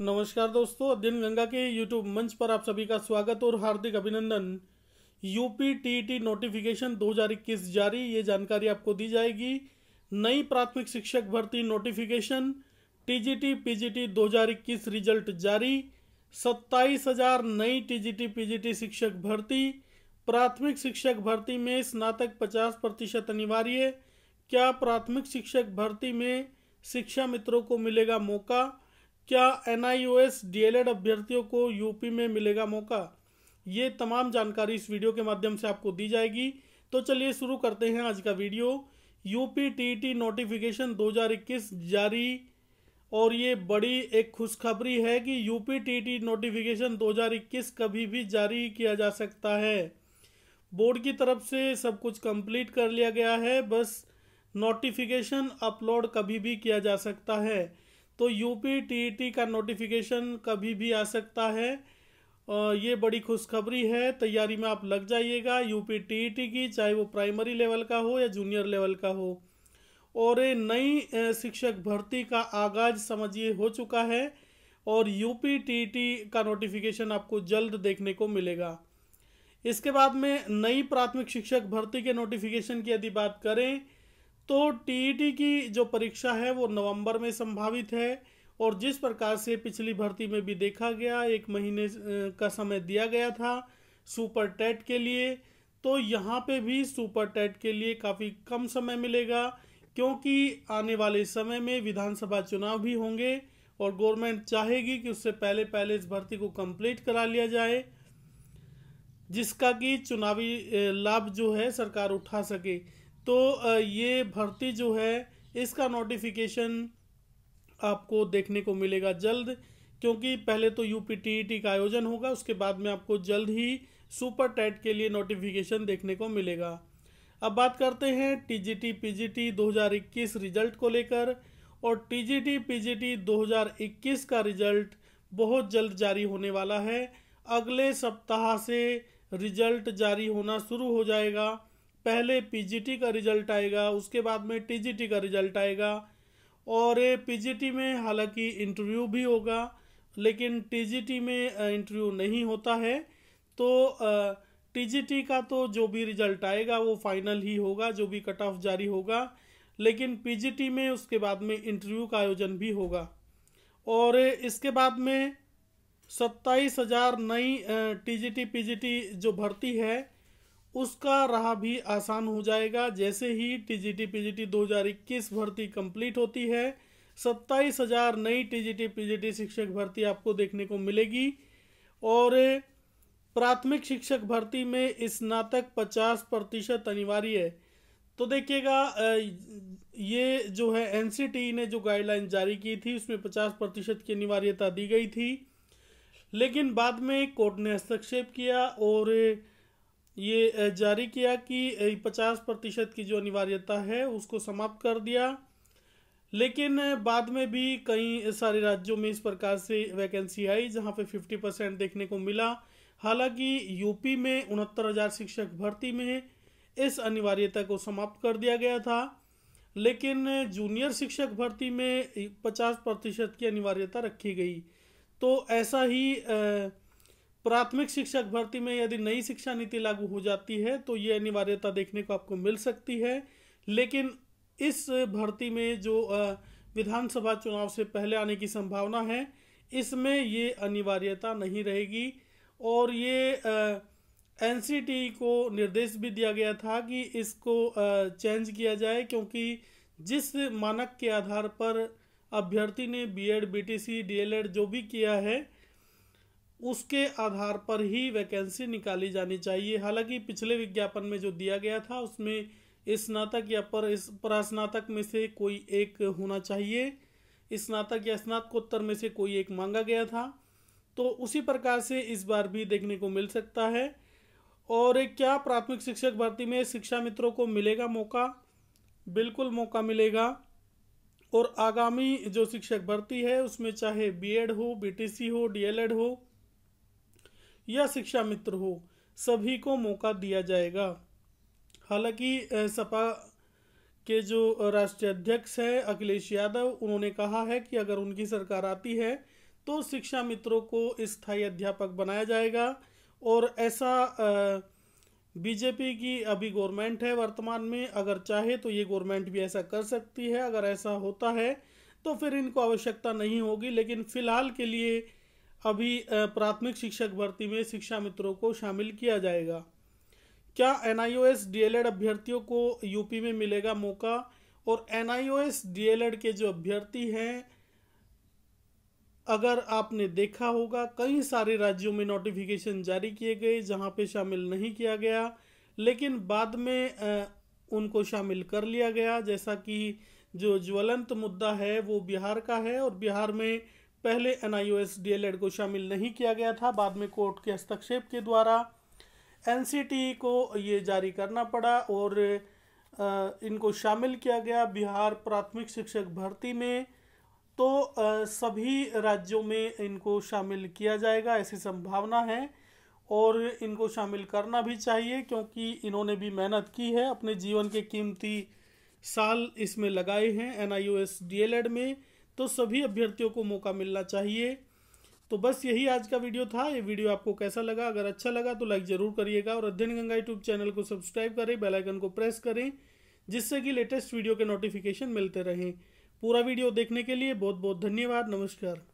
नमस्कार दोस्तों अध्ययन गंगा के यूट्यूब मंच पर आप सभी का स्वागत और हार्दिक अभिनंदन यूपी टीईटी नोटिफिकेशन 2021 जारी ये जानकारी आपको दी जाएगी नई प्राथमिक शिक्षक भर्ती नोटिफिकेशन टीजीटी पीजीटी 2021 रिजल्ट जारी सत्ताईस हजार नई टीजीटी पीजीटी शिक्षक भर्ती प्राथमिक शिक्षक भर्ती में स्नातक पचास प्रतिशत अनिवार्य क्या प्राथमिक शिक्षक भर्ती में शिक्षा मित्रों को मिलेगा मौका क्या N I S D L Ed अभ्यर्थियों को यूपी में मिलेगा मौका ये तमाम जानकारी इस वीडियो के माध्यम से आपको दी जाएगी तो चलिए शुरू करते हैं आज का वीडियो यूपी टीईटी नोटिफिकेशन 2021 जारी और ये बड़ी एक खुशखबरी है कि यूपी टीईटी नोटिफिकेशन 2021 कभी भी जारी किया जा सकता है बोर्ड की तरफ से सब कुछ कंप्लीट कर लिया गया है बस नोटिफिकेशन अपलोड कभी भी किया जा सकता है तो यूपी टीईटी e का नोटिफिकेशन कभी भी आ सकता है ये बड़ी खुशखबरी है तैयारी में आप लग जाइएगा यूपी टीईटी e की चाहे वो प्राइमरी लेवल का हो या जूनियर लेवल का हो और ये नई शिक्षक भर्ती का आगाज समझिए हो चुका है और यूपी टीईटी e का नोटिफिकेशन आपको जल्द देखने को मिलेगा इसके बाद में नई प्राथमिक शिक्षक भर्ती के नोटिफिकेशन की यदि बात करें तो टीईटी e की जो परीक्षा है वो नवंबर में संभावित है और जिस प्रकार से पिछली भर्ती में भी देखा गया एक महीने का समय दिया गया था सुपर टेट के लिए तो यहाँ पे भी सुपर टेट के लिए काफ़ी कम समय मिलेगा क्योंकि आने वाले समय में विधानसभा चुनाव भी होंगे और गवर्नमेंट चाहेगी कि उससे पहले पहले इस भर्ती को कंप्लीट करा लिया जाए जिसका कि चुनावी लाभ जो है सरकार उठा सके तो ये भर्ती जो है इसका नोटिफिकेशन आपको देखने को मिलेगा जल्द क्योंकि पहले तो यू पी टी टी का आयोजन होगा उसके बाद में आपको जल्द ही सुपर टेट के लिए नोटिफिकेशन देखने को मिलेगा अब बात करते हैं T T T G G P दो हज़ार इक्कीस रिजल्ट को लेकर और T T T G G P दो हज़ार इक्कीस का रिजल्ट बहुत जल्द जारी होने वाला है अगले सप्ताह से रिजल्ट जारी होना शुरू हो जाएगा पहले पीजीटी का रिजल्ट आएगा उसके बाद में टीजीटी का रिजल्ट आएगा और पीजीटी में हालांकि इंटरव्यू भी होगा लेकिन टीजीटी में इंटरव्यू नहीं होता है तो टीजीटी का तो जो भी रिजल्ट आएगा वो फाइनल ही होगा जो भी कट ऑफ जारी होगा लेकिन पीजीटी में उसके बाद में इंटरव्यू का आयोजन भी होगा और इसके बाद में सत्ताईस हज़ार नई टीजीटी पीजीटी जो भर्ती है उसका राह भी आसान हो जाएगा जैसे ही टी दो हज़ार इक्कीस भर्ती कंप्लीट होती है सत्ताईस हजार नई टी जी टी शिक्षक भर्ती आपको देखने को मिलेगी और प्राथमिक शिक्षक भर्ती में स्नातक पचास प्रतिशत अनिवार्य है तो देखिएगा ये जो है एन ने जो गाइडलाइन जारी की थी उसमें पचास प्रतिशत की अनिवार्यता दी गई थी लेकिन बाद में कोर्ट ने हस्तक्षेप किया और ये जारी किया कि 50 प्रतिशत की जो अनिवार्यता है उसको समाप्त कर दिया लेकिन बाद में भी कई सारे राज्यों में इस प्रकार से वैकेंसी आई जहां पे 50 परसेंट देखने को मिला हालांकि यूपी में उनहत्तर हज़ार शिक्षक भर्ती में इस अनिवार्यता को समाप्त कर दिया गया था लेकिन जूनियर शिक्षक भर्ती में 50 प्रतिशत की अनिवार्यता रखी गई तो ऐसा ही आ, प्राथमिक शिक्षक भर्ती में यदि नई शिक्षा नीति लागू हो जाती है तो ये अनिवार्यता देखने को आपको मिल सकती है लेकिन इस भर्ती में जो विधानसभा चुनाव से पहले आने की संभावना है इसमें ये अनिवार्यता नहीं रहेगी और ये एन को निर्देश भी दिया गया था कि इसको चेंज किया जाए क्योंकि जिस मानक के आधार पर अभ्यर्थी ने बीएड बीटीसी डीएलएड जो भी किया है उसके आधार पर ही वैकेंसी निकाली जानी चाहिए हालांकि पिछले विज्ञापन में जो दिया गया था उसमें स्नातक या पर परास्नातक में से कोई एक होना चाहिए स्नातक या स्नातकोत्तर में से कोई एक मांगा गया था तो उसी प्रकार से इस बार भी देखने को मिल सकता है और क्या प्राथमिक शिक्षक भर्ती में शिक्षा मित्रों को मिलेगा मौका बिल्कुल मौका मिलेगा और आगामी जो शिक्षक भर्ती है उसमें चाहे बीएड हो बीटीसी हो डीएलएड हो या शिक्षा मित्र हो सभी को मौका दिया जाएगा हालांकि सपा के जो राष्ट्रीय अध्यक्ष हैं अखिलेश यादव उन्होंने कहा है कि अगर उनकी सरकार आती है तो शिक्षा मित्रों को स्थायी अध्यापक बनाया जाएगा और ऐसा बीजेपी की अभी गवर्नमेंट है वर्तमान में अगर चाहे तो ये गवर्नमेंट भी ऐसा कर सकती है अगर ऐसा होता है तो फिर इनको आवश्यकता नहीं होगी लेकिन फिलहाल के लिए अभी प्राथमिक शिक्षक भर्ती में शिक्षा मित्रों को शामिल किया जाएगा क्या N I O S D L Ed अभ्यर्थियों को यूपी में मिलेगा मौका और N I O S D L Ed के जो अभ्यर्थी हैं अगर आपने देखा होगा कई सारे राज्यों में नोटिफिकेशन जारी किए गए जहां पे शामिल नहीं किया गया लेकिन बाद में उनको शामिल कर लिया गया जैसा कि जो ज्वलंत मुद्दा है वो बिहार का है और बिहार में पहले एन आई एड को शामिल नहीं किया गया था बाद में कोर्ट के हस्तक्षेप के द्वारा एन e को ये जारी करना पड़ा और इनको शामिल किया गया बिहार प्राथमिक शिक्षक भर्ती में तो सभी राज्यों में इनको शामिल किया जाएगा ऐसी संभावना है और इनको शामिल करना भी चाहिए क्योंकि इन्होंने भी मेहनत की है अपने जीवन के कीमती साल इसमें लगाए हैं एन आई e में तो सभी अभ्यर्थियों को मौका मिलना चाहिए तो बस यही आज का वीडियो था ये वीडियो आपको कैसा लगा अगर अच्छा लगा तो लाइक जरूर करिएगा और अध्ययन गंगा यूट्यूब चैनल को सब्सक्राइब करें बेल आइकन को प्रेस करें जिससे कि लेटेस्ट वीडियो के नोटिफिकेशन मिलते रहें पूरा वीडियो देखने के लिए बहुत बहुत धन्यवाद नमस्कार